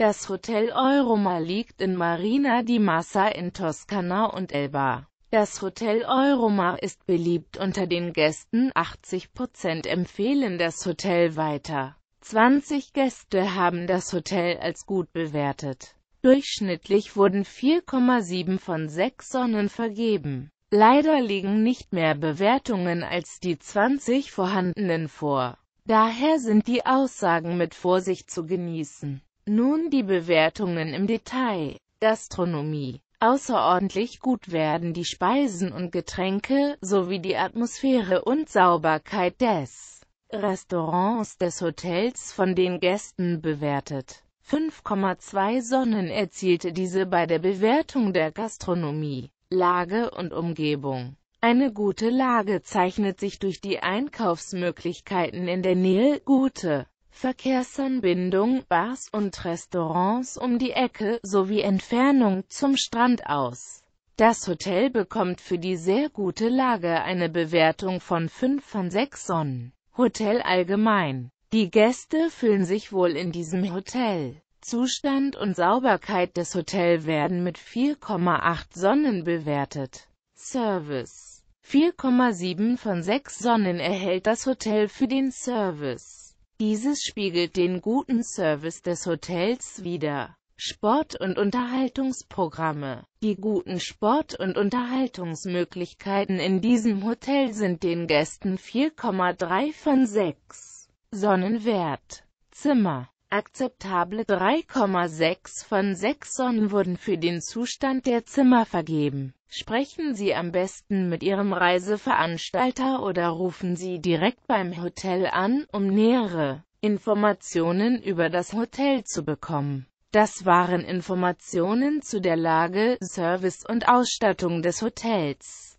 Das Hotel Euroma liegt in Marina di Massa in Toskana und Elba. Das Hotel Euroma ist beliebt unter den Gästen, 80% empfehlen das Hotel weiter. 20 Gäste haben das Hotel als gut bewertet. Durchschnittlich wurden 4,7 von 6 Sonnen vergeben. Leider liegen nicht mehr Bewertungen als die 20 vorhandenen vor. Daher sind die Aussagen mit Vorsicht zu genießen. Nun die Bewertungen im Detail. Gastronomie. Außerordentlich gut werden die Speisen und Getränke, sowie die Atmosphäre und Sauberkeit des Restaurants des Hotels von den Gästen bewertet. 5,2 Sonnen erzielte diese bei der Bewertung der Gastronomie. Lage und Umgebung. Eine gute Lage zeichnet sich durch die Einkaufsmöglichkeiten in der Nähe, gute Verkehrsanbindung, Bars und Restaurants um die Ecke, sowie Entfernung zum Strand aus. Das Hotel bekommt für die sehr gute Lage eine Bewertung von 5 von 6 Sonnen. Hotel allgemein. Die Gäste fühlen sich wohl in diesem Hotel. Zustand und Sauberkeit des Hotels werden mit 4,8 Sonnen bewertet. Service 4,7 von 6 Sonnen erhält das Hotel für den Service. Dieses spiegelt den guten Service des Hotels wider. Sport- und Unterhaltungsprogramme. Die guten Sport- und Unterhaltungsmöglichkeiten in diesem Hotel sind den Gästen 4,3 von 6 Sonnenwert. Zimmer Akzeptable 3,6 von 6 Sonnen wurden für den Zustand der Zimmer vergeben. Sprechen Sie am besten mit Ihrem Reiseveranstalter oder rufen Sie direkt beim Hotel an, um nähere Informationen über das Hotel zu bekommen. Das waren Informationen zu der Lage, Service und Ausstattung des Hotels.